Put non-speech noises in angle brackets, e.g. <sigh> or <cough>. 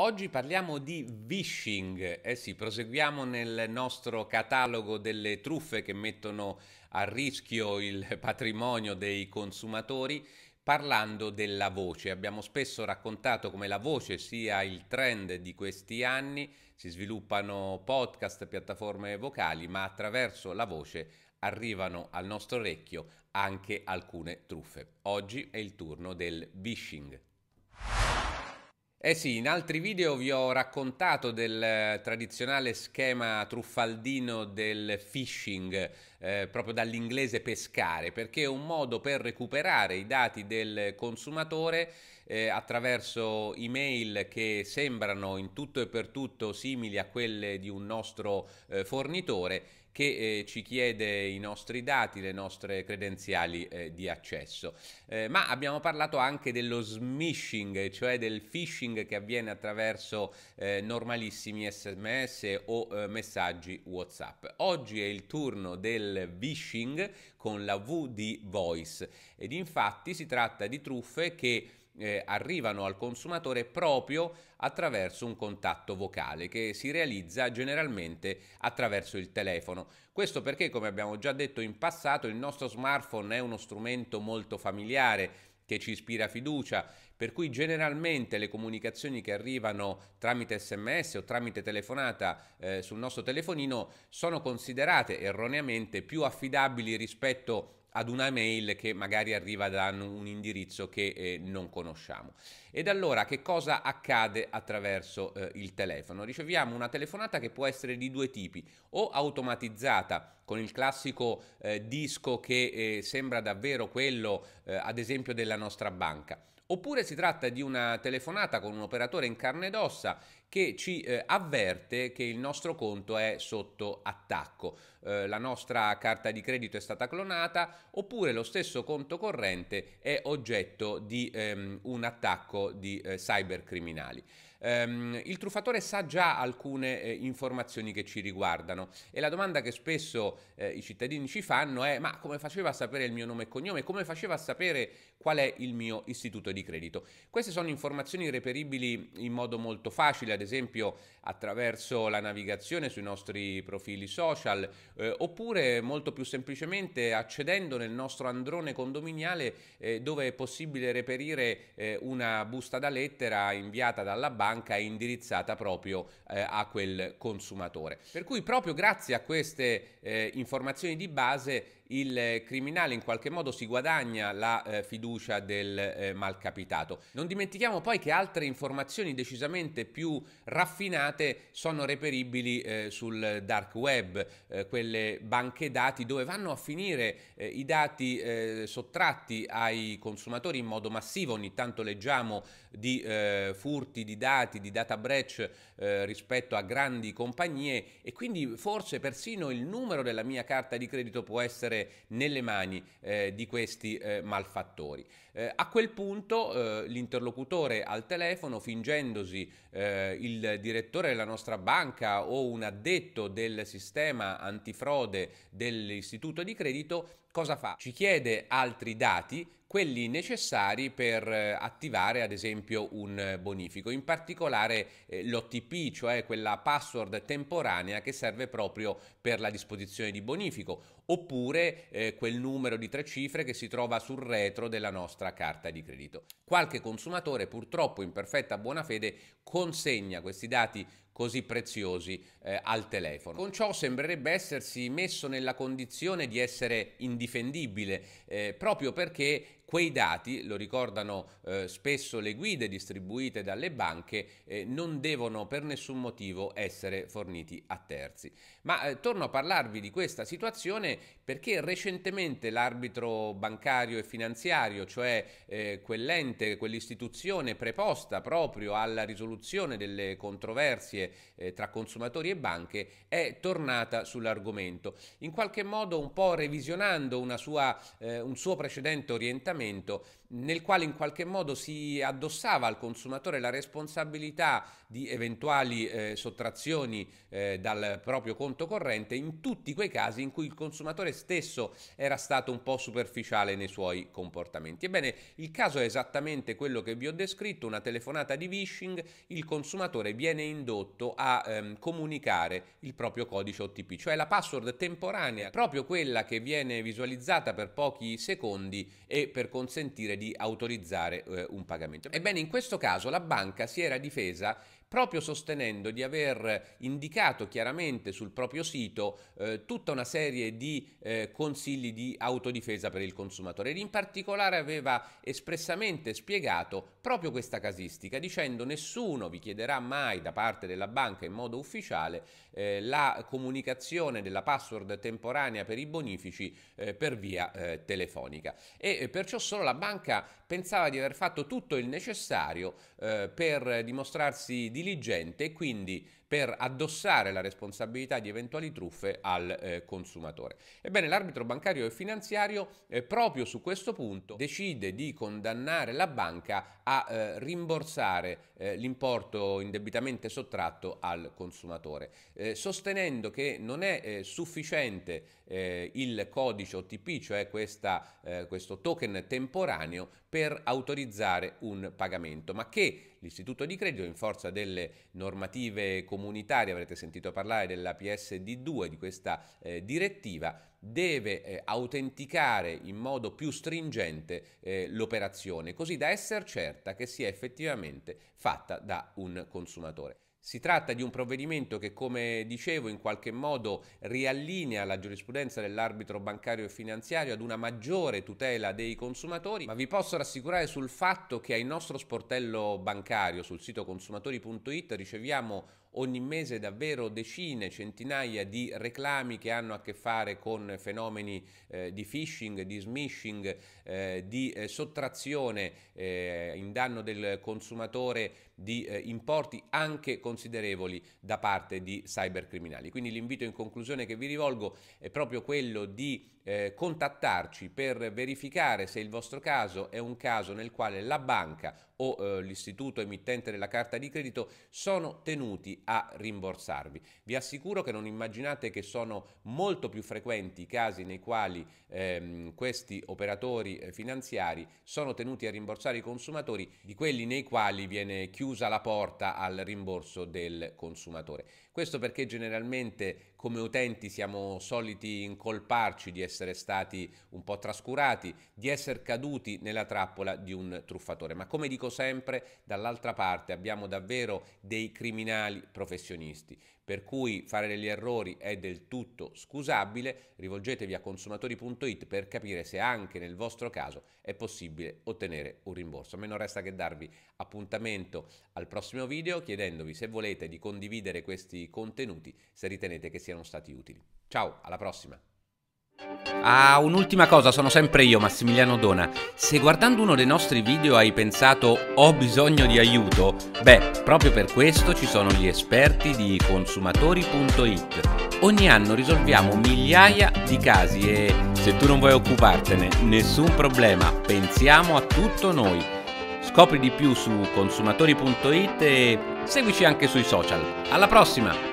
Oggi parliamo di phishing, eh sì, proseguiamo nel nostro catalogo delle truffe che mettono a rischio il <laughs> patrimonio dei consumatori parlando della voce. Abbiamo spesso raccontato come la voce sia il trend di questi anni, si sviluppano podcast, piattaforme vocali, ma attraverso la voce arrivano al nostro orecchio anche alcune truffe. Oggi è il turno del phishing. Eh sì, in altri video vi ho raccontato del tradizionale schema truffaldino del phishing, eh, proprio dall'inglese pescare, perché è un modo per recuperare i dati del consumatore eh, attraverso email che sembrano in tutto e per tutto simili a quelle di un nostro eh, fornitore che eh, ci chiede i nostri dati, le nostre credenziali eh, di accesso. Eh, ma abbiamo parlato anche dello smishing, cioè del phishing che avviene attraverso eh, normalissimi sms o eh, messaggi WhatsApp. Oggi è il turno del del vishing con la V di voice ed infatti si tratta di truffe che eh, arrivano al consumatore proprio attraverso un contatto vocale che si realizza generalmente attraverso il telefono. Questo perché, come abbiamo già detto in passato, il nostro smartphone è uno strumento molto familiare che ci ispira fiducia, per cui generalmente le comunicazioni che arrivano tramite sms o tramite telefonata eh, sul nostro telefonino sono considerate erroneamente più affidabili rispetto ad una mail che magari arriva da un indirizzo che eh, non conosciamo. Ed allora che cosa accade attraverso eh, il telefono? Riceviamo una telefonata che può essere di due tipi, o automatizzata con il classico eh, disco che eh, sembra davvero quello eh, ad esempio della nostra banca, Oppure si tratta di una telefonata con un operatore in carne ed ossa che ci eh, avverte che il nostro conto è sotto attacco, eh, la nostra carta di credito è stata clonata oppure lo stesso conto corrente è oggetto di ehm, un attacco di eh, cybercriminali. Ehm, il truffatore sa già alcune eh, informazioni che ci riguardano e la domanda che spesso eh, i cittadini ci fanno è ma come faceva a sapere il mio nome e cognome? Come faceva a sapere qual è il mio istituto di credito? Queste sono informazioni reperibili in modo molto facile, ad esempio attraverso la navigazione sui nostri profili social eh, oppure molto più semplicemente accedendo nel nostro androne condominiale eh, dove è possibile reperire eh, una busta da lettera inviata dalla banca banca è indirizzata proprio eh, a quel consumatore. Per cui proprio grazie a queste eh, informazioni di base il eh, criminale in qualche modo si guadagna la eh, fiducia del eh, malcapitato. Non dimentichiamo poi che altre informazioni decisamente più raffinate sono reperibili eh, sul dark web, eh, quelle banche dati dove vanno a finire eh, i dati sottratti ai consumatori in modo massivo, ogni tanto leggiamo di furti di dati, di data breach rispetto a grandi compagnie e quindi forse persino il numero della mia carta di credito può essere sempre nelle mani eh, di questi eh, malfattori. Eh, a quel punto eh, l'interlocutore al telefono, fingendosi eh, il direttore della nostra banca o un addetto del sistema antifrode dell'istituto di credito, cosa fa? Ci chiede altri dati quelli necessari per eh, attivare ad esempio un eh, bonifico, in particolare eh, l'OTP, cioè quella password temporanea che serve proprio per la disposizione di bonifico, oppure quel numero di tre cifre che si trova sul retro della nostra carta di credito. Qualche consumatore purtroppo in perfetta buona fede consegna questi dati così preziosi eh, al telefono. Con ciò sembrerebbe essersi messo nella condizione di essere indifendibile, eh, proprio perché quei dati, lo ricordano eh, spesso le guide distribuite dalle banche, eh, non devono per nessun motivo essere forniti a terzi. Ma eh, torno a parlarvi di questa situazione perché recentemente l'arbitro bancario e finanziario, cioè eh, quell'ente, quell'istituzione preposta proprio alla risoluzione delle controversie eh, tra consumatori e banche, è tornata sull'argomento, in qualche modo un po' revisionando sua, eh, un suo precedente orientamento atteggiamento nel quale in qualche modo si addossava al consumatore la responsabilità di eventuali eh, sottrazioni eh, dal proprio conto corrente in tutti quei casi in cui il consumatore stesso era stato un po' superficiale nei suoi comportamenti. Ebbene, il caso è esattamente quello che vi ho descritto, una telefonata di phishing, il consumatore viene indotto a ehm, comunicare il proprio codice OTP, cioè la password temporanea, proprio quella che viene visualizzata per pochi secondi e per per consentire di autorizzare eh, un pagamento. Ebbene, in questo caso la banca si era difesa proprio sostenendo di aver indicato chiaramente sul proprio sito eh, tutta una serie di eh, consigli di autodifesa per il consumatore ed in particolare aveva espressamente spiegato proprio questa casistica dicendo nessuno vi chiederà mai da parte della banca in modo ufficiale eh, la comunicazione della password temporanea per i bonifici eh, per via eh, telefonica e eh, perciò solo la banca pensava di aver fatto tutto il necessario per dimostrarsi diligente e quindi per addossare la responsabilità di eventuali truffe al eh, consumatore. Ebbene, l'arbitro bancario e finanziario eh, proprio su questo punto decide di condannare la banca a eh, rimborsare eh, l'importo indebitamente sottratto al consumatore, eh, sostenendo che non è eh, sufficiente il codice OTP, cioè questa, questo token temporaneo, per autorizzare un pagamento, ma che l'istituto di credito, in forza delle normative comunitarie, comunitaria, avrete sentito parlare della PSD2, di questa eh, direttiva, deve eh, autenticare in modo più stringente eh, l'operazione, così da essere certa che sia effettivamente fatta da un consumatore. Si tratta di un provvedimento che, come dicevo, in qualche modo riallinea la giurisprudenza dell'arbitro bancario e finanziario ad una maggiore tutela dei consumatori, ma vi posso rassicurare sul fatto che al nostro sportello bancario, sul sito consumatori.it, riceviamo ogni mese davvero decine, centinaia di reclami che hanno a che fare con fenomeni eh, di phishing, di smishing, eh, di eh, sottrazione eh, in danno del consumatore di eh, importi anche considerevoli da parte di cybercriminali. Quindi l'invito in conclusione che vi rivolgo è proprio quello di eh, contattarci per verificare se il vostro caso è un caso nel quale la banca o eh, l'istituto emittente della carta di credito sono tenuti a rimborsarvi. Vi assicuro che non immaginate che sono molto più frequenti i casi nei quali ehm, questi operatori eh, finanziari sono tenuti a rimborsare i consumatori di quelli nei quali viene chiusa la porta al rimborso del consumatore. Questo perché generalmente come utenti siamo soliti incolparci di essere essere stati un po' trascurati, di essere caduti nella trappola di un truffatore. Ma come dico sempre, dall'altra parte abbiamo davvero dei criminali professionisti, per cui fare degli errori è del tutto scusabile. Rivolgetevi a consumatori.it per capire se anche nel vostro caso è possibile ottenere un rimborso. A me non resta che darvi appuntamento al prossimo video chiedendovi se volete di condividere questi contenuti se ritenete che siano stati utili. Ciao, alla prossima! Ah, un'ultima cosa, sono sempre io, Massimiliano Dona. Se guardando uno dei nostri video hai pensato ho bisogno di aiuto, beh, proprio per questo ci sono gli esperti di consumatori.it. Ogni anno risolviamo migliaia di casi e se tu non vuoi occupartene, nessun problema, pensiamo a tutto noi. Scopri di più su consumatori.it e seguici anche sui social. Alla prossima!